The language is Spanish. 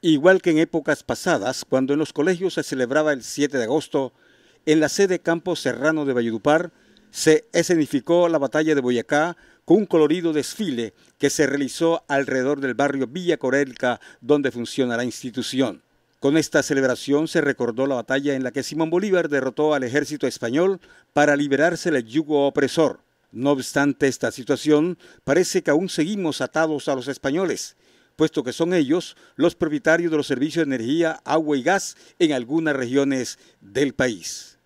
Igual que en épocas pasadas, cuando en los colegios se celebraba el 7 de agosto, en la sede Campo Serrano de Valledupar se escenificó la batalla de Boyacá con un colorido desfile que se realizó alrededor del barrio Villa Corelca, donde funciona la institución. Con esta celebración se recordó la batalla en la que Simón Bolívar derrotó al ejército español para liberarse del yugo opresor. No obstante esta situación, parece que aún seguimos atados a los españoles, puesto que son ellos los propietarios de los servicios de energía, agua y gas en algunas regiones del país.